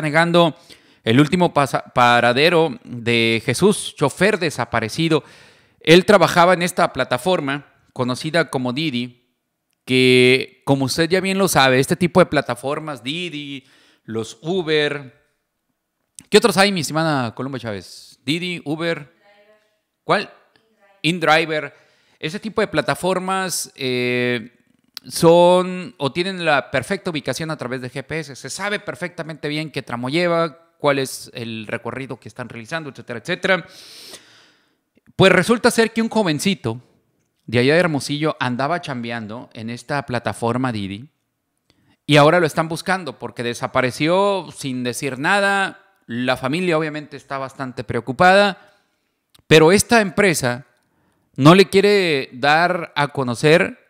negando el último paradero de Jesús, chofer desaparecido. Él trabajaba en esta plataforma conocida como Didi, que como usted ya bien lo sabe, este tipo de plataformas, Didi, los Uber. ¿Qué otros hay, mi estimada Colombo Chávez? Didi, Uber. ¿Cuál? InDriver. Ese tipo de plataformas eh, son o tienen la perfecta ubicación a través de GPS. Se sabe perfectamente bien qué tramo lleva, cuál es el recorrido que están realizando, etcétera, etcétera. Pues resulta ser que un jovencito de allá de Hermosillo andaba chambeando en esta plataforma Didi y ahora lo están buscando porque desapareció sin decir nada. La familia obviamente está bastante preocupada, pero esta empresa no le quiere dar a conocer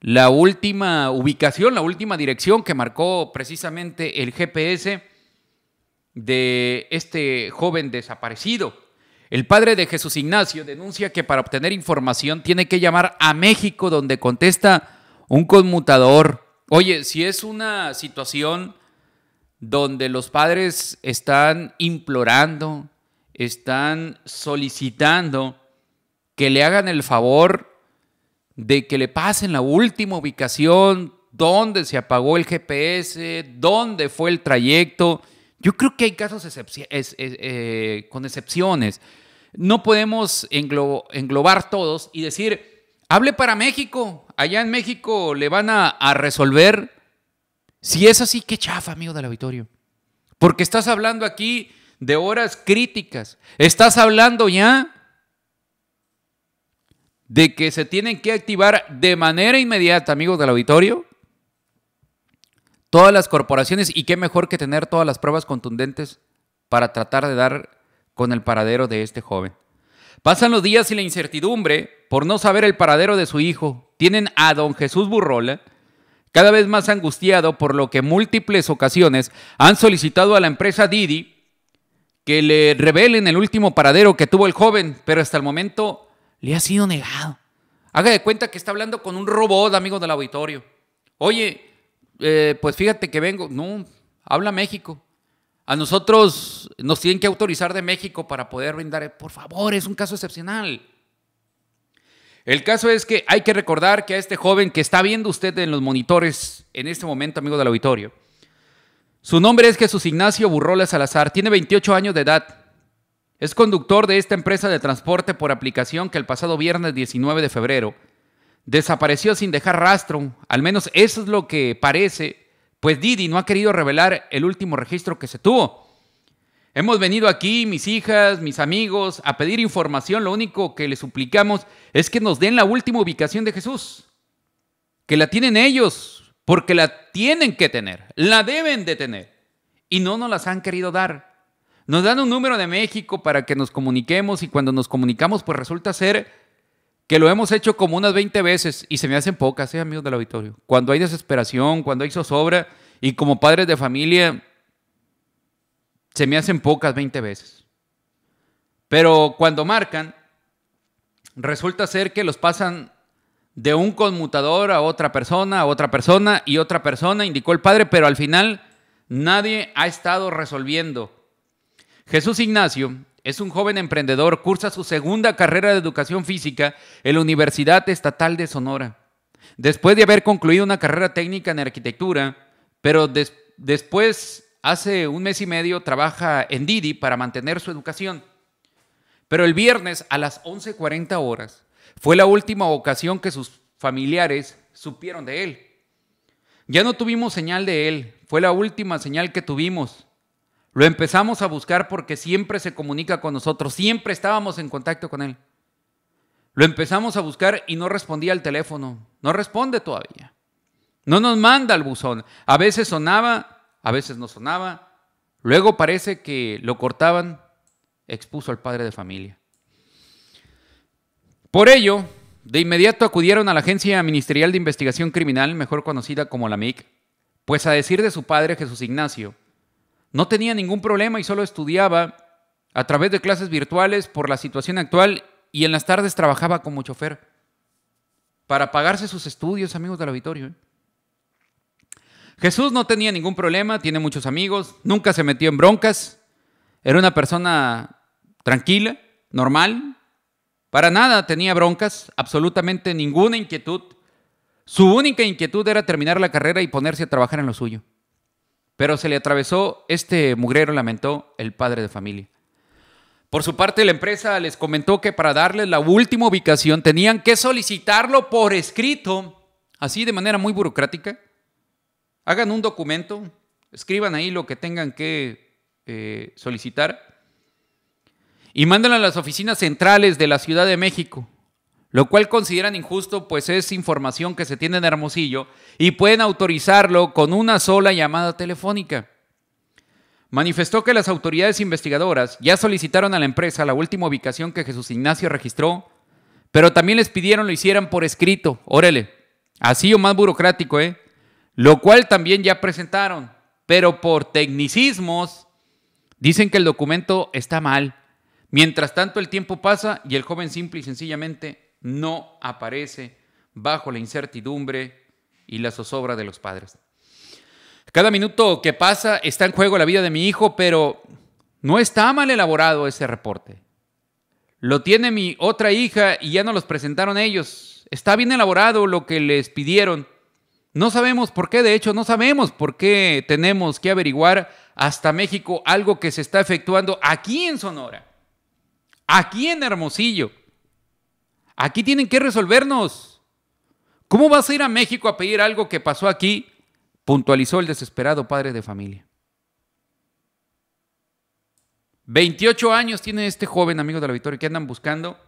la última ubicación, la última dirección que marcó precisamente el GPS de este joven desaparecido. El padre de Jesús Ignacio denuncia que para obtener información tiene que llamar a México donde contesta un conmutador. Oye, si es una situación donde los padres están implorando, están solicitando que le hagan el favor de que le pasen la última ubicación, dónde se apagó el GPS, dónde fue el trayecto. Yo creo que hay casos eh, con excepciones. No podemos englobar todos y decir, hable para México, allá en México le van a, a resolver. Si es así, qué chafa, amigo del auditorio. Porque estás hablando aquí de horas críticas. Estás hablando ya de que se tienen que activar de manera inmediata, amigos del auditorio, todas las corporaciones y qué mejor que tener todas las pruebas contundentes para tratar de dar con el paradero de este joven. Pasan los días y la incertidumbre por no saber el paradero de su hijo tienen a don Jesús Burrola cada vez más angustiado por lo que múltiples ocasiones han solicitado a la empresa Didi que le revelen el último paradero que tuvo el joven, pero hasta el momento le ha sido negado. Haga de cuenta que está hablando con un robot, amigo del auditorio. Oye, eh, pues fíjate que vengo. No, habla México. A nosotros nos tienen que autorizar de México para poder brindar. Por favor, es un caso excepcional. El caso es que hay que recordar que a este joven que está viendo usted en los monitores en este momento, amigo del auditorio, su nombre es Jesús Ignacio Burrola Salazar, tiene 28 años de edad, es conductor de esta empresa de transporte por aplicación que el pasado viernes 19 de febrero desapareció sin dejar rastro. Al menos eso es lo que parece, pues Didi no ha querido revelar el último registro que se tuvo. Hemos venido aquí, mis hijas, mis amigos, a pedir información. Lo único que les suplicamos es que nos den la última ubicación de Jesús. Que la tienen ellos, porque la tienen que tener, la deben de tener. Y no nos las han querido dar. Nos dan un número de México para que nos comuniquemos y cuando nos comunicamos, pues resulta ser que lo hemos hecho como unas 20 veces y se me hacen pocas, ¿eh, amigos del auditorio. Cuando hay desesperación, cuando hay zozobra y como padres de familia, se me hacen pocas 20 veces. Pero cuando marcan, resulta ser que los pasan de un conmutador a otra persona, a otra persona y otra persona, indicó el padre, pero al final nadie ha estado resolviendo Jesús Ignacio es un joven emprendedor, cursa su segunda carrera de educación física en la Universidad Estatal de Sonora. Después de haber concluido una carrera técnica en arquitectura, pero después, hace un mes y medio, trabaja en Didi para mantener su educación. Pero el viernes a las 11.40 horas fue la última ocasión que sus familiares supieron de él. Ya no tuvimos señal de él, fue la última señal que tuvimos. Lo empezamos a buscar porque siempre se comunica con nosotros, siempre estábamos en contacto con él. Lo empezamos a buscar y no respondía al teléfono, no responde todavía. No nos manda al buzón. A veces sonaba, a veces no sonaba. Luego parece que lo cortaban, expuso al padre de familia. Por ello, de inmediato acudieron a la Agencia Ministerial de Investigación Criminal, mejor conocida como la MIC, pues a decir de su padre Jesús Ignacio, no tenía ningún problema y solo estudiaba a través de clases virtuales por la situación actual y en las tardes trabajaba como chofer para pagarse sus estudios, amigos del auditorio. ¿eh? Jesús no tenía ningún problema, tiene muchos amigos, nunca se metió en broncas, era una persona tranquila, normal, para nada tenía broncas, absolutamente ninguna inquietud. Su única inquietud era terminar la carrera y ponerse a trabajar en lo suyo. Pero se le atravesó este mugrero, lamentó el padre de familia. Por su parte, la empresa les comentó que para darles la última ubicación tenían que solicitarlo por escrito, así de manera muy burocrática. Hagan un documento, escriban ahí lo que tengan que eh, solicitar y mándenlo a las oficinas centrales de la Ciudad de México lo cual consideran injusto, pues es información que se tiene en Hermosillo y pueden autorizarlo con una sola llamada telefónica. Manifestó que las autoridades investigadoras ya solicitaron a la empresa la última ubicación que Jesús Ignacio registró, pero también les pidieron lo hicieran por escrito, órele, así o más burocrático, ¿eh? Lo cual también ya presentaron, pero por tecnicismos dicen que el documento está mal. Mientras tanto el tiempo pasa y el joven simple y sencillamente no aparece bajo la incertidumbre y la zozobra de los padres. Cada minuto que pasa está en juego la vida de mi hijo, pero no está mal elaborado ese reporte. Lo tiene mi otra hija y ya no los presentaron ellos. Está bien elaborado lo que les pidieron. No sabemos por qué, de hecho, no sabemos por qué tenemos que averiguar hasta México algo que se está efectuando aquí en Sonora, aquí en Hermosillo. Aquí tienen que resolvernos. ¿Cómo vas a ir a México a pedir algo que pasó aquí? Puntualizó el desesperado padre de familia. 28 años tiene este joven amigo del auditorio que andan buscando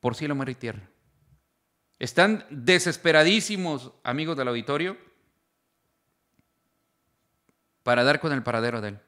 por cielo, mar y tierra. Están desesperadísimos amigos del auditorio para dar con el paradero de él.